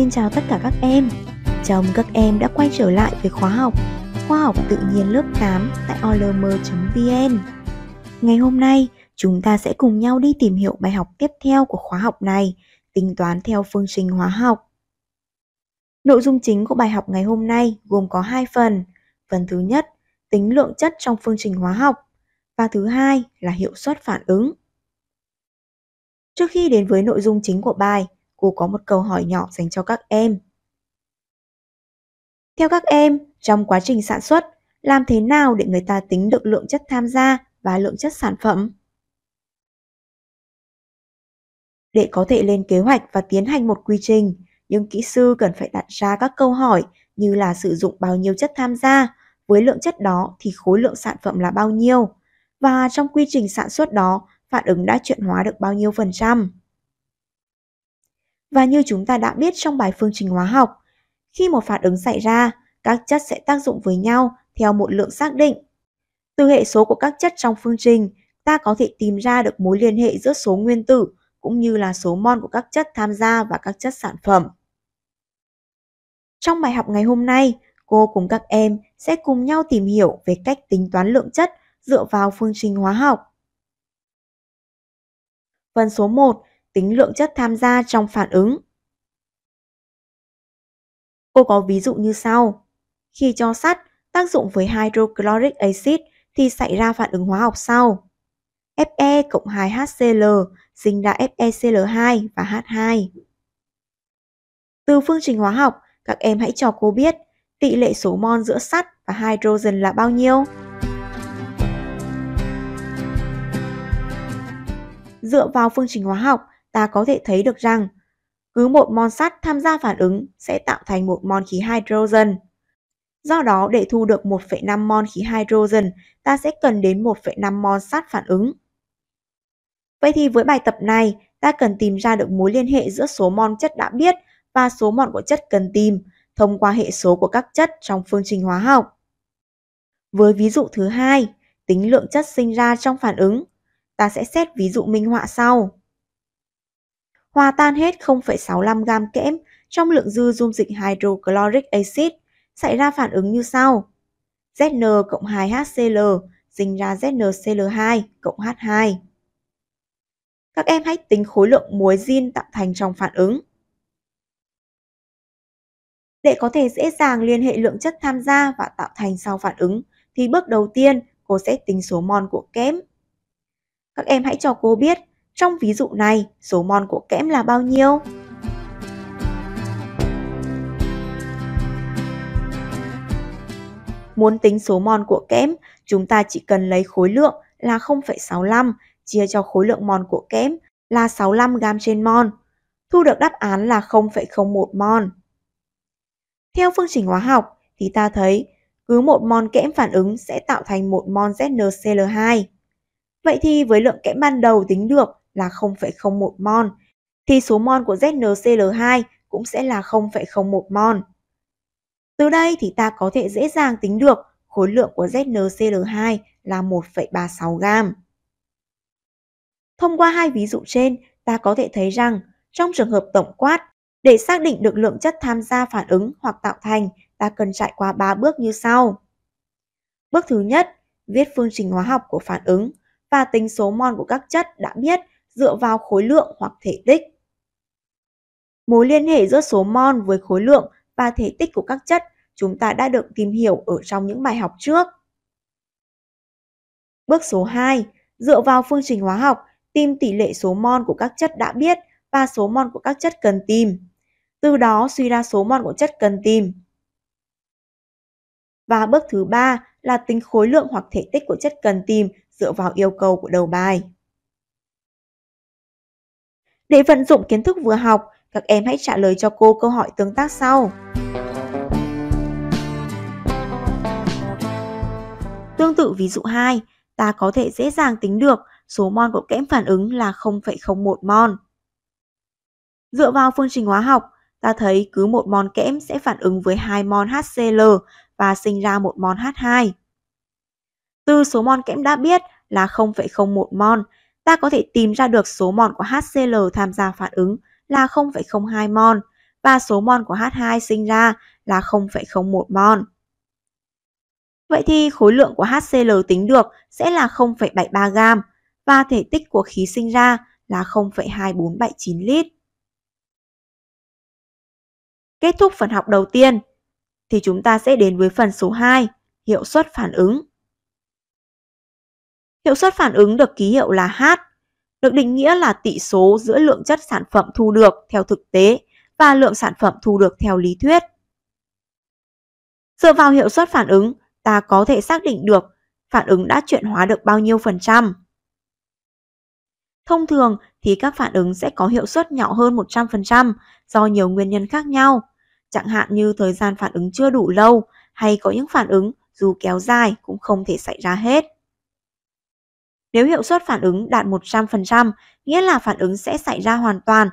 Xin chào tất cả các em. Chào mừng các em đã quay trở lại với khóa học Khoa học tự nhiên lớp 8 tại olm.vn. Ngày hôm nay, chúng ta sẽ cùng nhau đi tìm hiểu bài học tiếp theo của khóa học này, tính toán theo phương trình hóa học. Nội dung chính của bài học ngày hôm nay gồm có hai phần. Phần thứ nhất, tính lượng chất trong phương trình hóa học và thứ hai là hiệu suất phản ứng. Trước khi đến với nội dung chính của bài, cô có một câu hỏi nhỏ dành cho các em. Theo các em, trong quá trình sản xuất, làm thế nào để người ta tính được lượng chất tham gia và lượng chất sản phẩm? Để có thể lên kế hoạch và tiến hành một quy trình, những kỹ sư cần phải đặt ra các câu hỏi như là sử dụng bao nhiêu chất tham gia, với lượng chất đó thì khối lượng sản phẩm là bao nhiêu, và trong quy trình sản xuất đó phản ứng đã chuyển hóa được bao nhiêu phần trăm. Và như chúng ta đã biết trong bài phương trình hóa học, khi một phản ứng xảy ra, các chất sẽ tác dụng với nhau theo một lượng xác định. Từ hệ số của các chất trong phương trình, ta có thể tìm ra được mối liên hệ giữa số nguyên tử cũng như là số mol của các chất tham gia và các chất sản phẩm. Trong bài học ngày hôm nay, cô cùng các em sẽ cùng nhau tìm hiểu về cách tính toán lượng chất dựa vào phương trình hóa học. Phần số 1 tính lượng chất tham gia trong phản ứng. Cô có ví dụ như sau. Khi cho sắt tác dụng với hydrochloric acid thì xảy ra phản ứng hóa học sau. Fe cộng 2HCl sinh ra FeCl2 và H2. Từ phương trình hóa học, các em hãy cho cô biết tỷ lệ số mol giữa sắt và hydrogen là bao nhiêu? Dựa vào phương trình hóa học, ta có thể thấy được rằng cứ một mol sắt tham gia phản ứng sẽ tạo thành một mol khí hydrogen. Do đó để thu được 1,5 mol khí hydrogen, ta sẽ cần đến 1,5 mol sắt phản ứng. Vậy thì với bài tập này, ta cần tìm ra được mối liên hệ giữa số mol chất đã biết và số mol của chất cần tìm thông qua hệ số của các chất trong phương trình hóa học. Với ví dụ thứ hai, tính lượng chất sinh ra trong phản ứng, ta sẽ xét ví dụ minh họa sau hòa tan hết 0,65 gam kẽm trong lượng dư dung dịch hydrochloric acid xảy ra phản ứng như sau. ZN cộng 2HCl sinh ra ZNCl2 cộng H2. Các em hãy tính khối lượng muối zin tạo thành trong phản ứng. Để có thể dễ dàng liên hệ lượng chất tham gia và tạo thành sau phản ứng, thì bước đầu tiên cô sẽ tính số mol của kẽm. Các em hãy cho cô biết trong ví dụ này, số mol của kẽm là bao nhiêu? Muốn tính số mol của kẽm, chúng ta chỉ cần lấy khối lượng là 0,65 chia cho khối lượng mol của kẽm là 65 gam trên mol. Thu được đáp án là 0,01 mol. Theo phương trình hóa học thì ta thấy cứ một mol kẽm phản ứng sẽ tạo thành một mol ZNCl2. Vậy thì với lượng kẽm ban đầu tính được là 0,01 mol, thì số mol của ZNCl2 cũng sẽ là 0,01 mol. Từ đây thì ta có thể dễ dàng tính được khối lượng của ZNCl2 là 1,36 gam. Thông qua hai ví dụ trên, ta có thể thấy rằng trong trường hợp tổng quát, để xác định được lượng chất tham gia phản ứng hoặc tạo thành, ta cần trải qua 3 bước như sau. Bước thứ nhất, viết phương trình hóa học của phản ứng và tính số mol của các chất đã biết dựa vào khối lượng hoặc thể tích. Mối liên hệ giữa số mol với khối lượng và thể tích của các chất chúng ta đã được tìm hiểu ở trong những bài học trước. Bước số 2, dựa vào phương trình hóa học, tìm tỷ lệ số mol của các chất đã biết và số mol của các chất cần tìm. Từ đó suy ra số mol của chất cần tìm. Và bước thứ ba là tính khối lượng hoặc thể tích của chất cần tìm dựa vào yêu cầu của đầu bài. Để vận dụng kiến thức vừa học, các em hãy trả lời cho cô câu hỏi tương tác sau. Tương tự ví dụ 2, ta có thể dễ dàng tính được số mol của kẽm phản ứng là 0,01 mol. Dựa vào phương trình hóa học, ta thấy cứ một mol kẽm sẽ phản ứng với 2 mol HCl và sinh ra một mol H2. Từ số mol kẽm đã biết là 0,01 mol ta có thể tìm ra được số mol của HCl tham gia phản ứng là 0,02 mol và số mol của H2 sinh ra là 0,01 mol. Vậy thì khối lượng của HCl tính được sẽ là 0,73 gam và thể tích của khí sinh ra là 0,2479 lít. Kết thúc phần học đầu tiên thì chúng ta sẽ đến với phần số 2, hiệu suất phản ứng. Hiệu suất phản ứng được ký hiệu là H, được định nghĩa là tỷ số giữa lượng chất sản phẩm thu được theo thực tế và lượng sản phẩm thu được theo lý thuyết. Dựa vào hiệu suất phản ứng, ta có thể xác định được phản ứng đã chuyển hóa được bao nhiêu phần trăm. Thông thường thì các phản ứng sẽ có hiệu suất nhỏ hơn 100% do nhiều nguyên nhân khác nhau, chẳng hạn như thời gian phản ứng chưa đủ lâu hay có những phản ứng dù kéo dài cũng không thể xảy ra hết. Nếu hiệu suất phản ứng đạt 100%, nghĩa là phản ứng sẽ xảy ra hoàn toàn.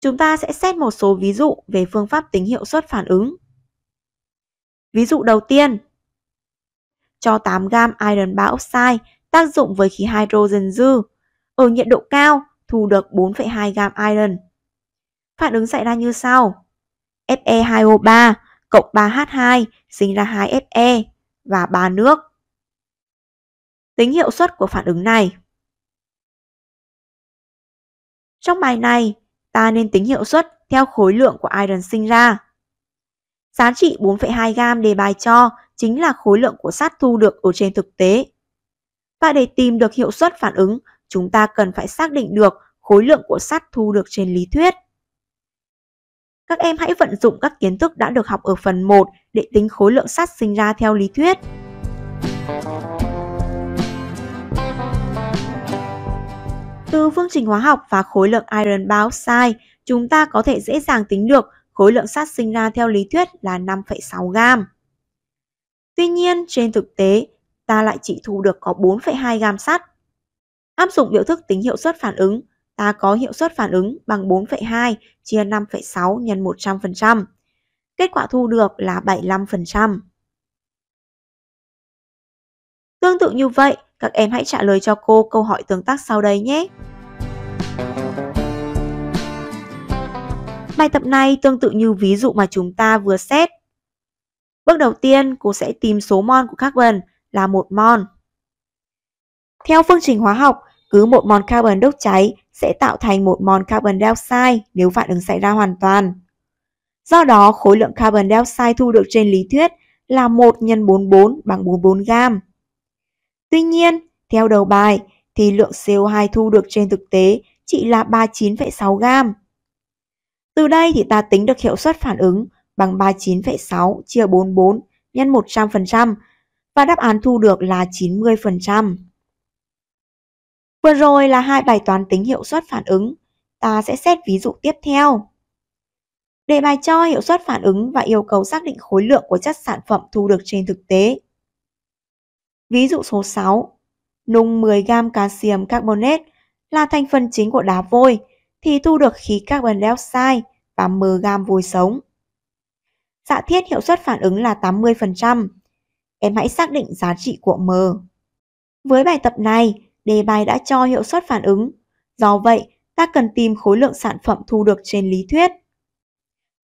Chúng ta sẽ xét một số ví dụ về phương pháp tính hiệu suất phản ứng. Ví dụ đầu tiên, cho 8 gam iron oxide tác dụng với khí hydrogen dư. Ở nhiệt độ cao, thu được 4,2 gam iron. Phản ứng xảy ra như sau. Fe2O3 cộng 3H2 sinh ra 2Fe và 3 nước tính hiệu suất của phản ứng này. Trong bài này, ta nên tính hiệu suất theo khối lượng của iron sinh ra. Giá trị 4,2 gam đề bài cho chính là khối lượng của sắt thu được ở trên thực tế. Và để tìm được hiệu suất phản ứng, chúng ta cần phải xác định được khối lượng của sắt thu được trên lý thuyết. Các em hãy vận dụng các kiến thức đã được học ở phần 1 để tính khối lượng sắt sinh ra theo lý thuyết. Từ phương trình hóa học và khối lượng iron báo sai, chúng ta có thể dễ dàng tính được khối lượng sắt sinh ra theo lý thuyết là 5,6 gam. Tuy nhiên, trên thực tế, ta lại chỉ thu được có 4,2 gam sắt. Áp dụng biểu thức tính hiệu suất phản ứng, ta có hiệu suất phản ứng bằng 4,2 chia 5,6 nhân 100%. Kết quả thu được là 75%. Tương tự như vậy, các em hãy trả lời cho cô câu hỏi tương tác sau đây nhé. Bài tập này tương tự như ví dụ mà chúng ta vừa xét. Bước đầu tiên, cô sẽ tìm số mol của carbon là một mol. Theo phương trình hóa học, cứ một mol carbon đốt cháy sẽ tạo thành một mol carbon dioxide nếu phản ứng xảy ra hoàn toàn. Do đó, khối lượng carbon dioxide thu được trên lý thuyết là 1 x 44 bằng 44 gam. Tuy nhiên, theo đầu bài thì lượng CO2 thu được trên thực tế chỉ là 39,6 gam. Từ đây thì ta tính được hiệu suất phản ứng bằng 39,6 chia 44 nhân 100% và đáp án thu được là 90%. Vừa rồi là hai bài toán tính hiệu suất phản ứng. Ta sẽ xét ví dụ tiếp theo. Đề bài cho hiệu suất phản ứng và yêu cầu xác định khối lượng của chất sản phẩm thu được trên thực tế. Ví dụ số 6, nung 10g calcium carbonate là thành phần chính của đá vôi thì thu được khí carbon dioxide và mg vôi sống. Giả thiết hiệu suất phản ứng là 80%. Em hãy xác định giá trị của M. Với bài tập này, đề bài đã cho hiệu suất phản ứng. Do vậy, ta cần tìm khối lượng sản phẩm thu được trên lý thuyết.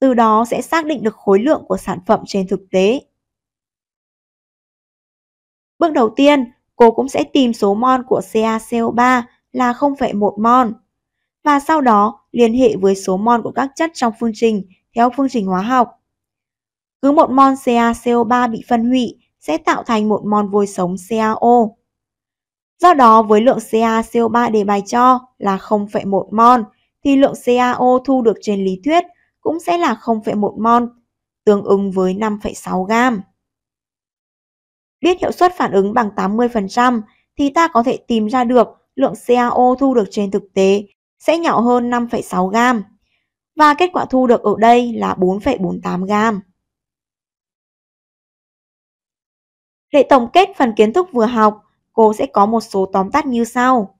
Từ đó sẽ xác định được khối lượng của sản phẩm trên thực tế. Bước đầu tiên, cô cũng sẽ tìm số mol của CaCO3 là 0,1 mol và sau đó liên hệ với số mol của các chất trong phương trình theo phương trình hóa học. Cứ một mol CaCO3 bị phân hủy sẽ tạo thành một mol vôi sống CaO. Do đó với lượng CaCO3 đề bài cho là 0,1 mol thì lượng CaO thu được trên lý thuyết cũng sẽ là 0,1 mol, tương ứng với 5,6 gram biết hiệu suất phản ứng bằng 80% thì ta có thể tìm ra được lượng CaO thu được trên thực tế sẽ nhỏ hơn 5,6 gam và kết quả thu được ở đây là 4,48 gam Để tổng kết phần kiến thức vừa học, cô sẽ có một số tóm tắt như sau.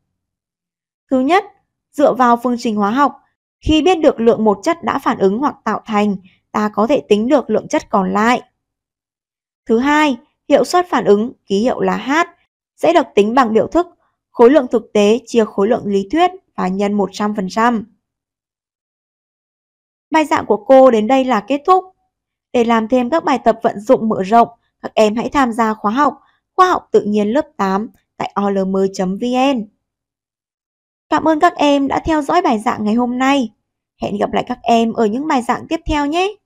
Thứ nhất, dựa vào phương trình hóa học, khi biết được lượng một chất đã phản ứng hoặc tạo thành, ta có thể tính được lượng chất còn lại. Thứ hai, hiệu suất phản ứng, ký hiệu là H, sẽ được tính bằng biểu thức khối lượng thực tế chia khối lượng lý thuyết và nhân 100%. Bài giảng của cô đến đây là kết thúc. Để làm thêm các bài tập vận dụng mở rộng, các em hãy tham gia khóa học Khoa học tự nhiên lớp 8 tại olm.vn. Cảm ơn các em đã theo dõi bài giảng ngày hôm nay. Hẹn gặp lại các em ở những bài giảng tiếp theo nhé!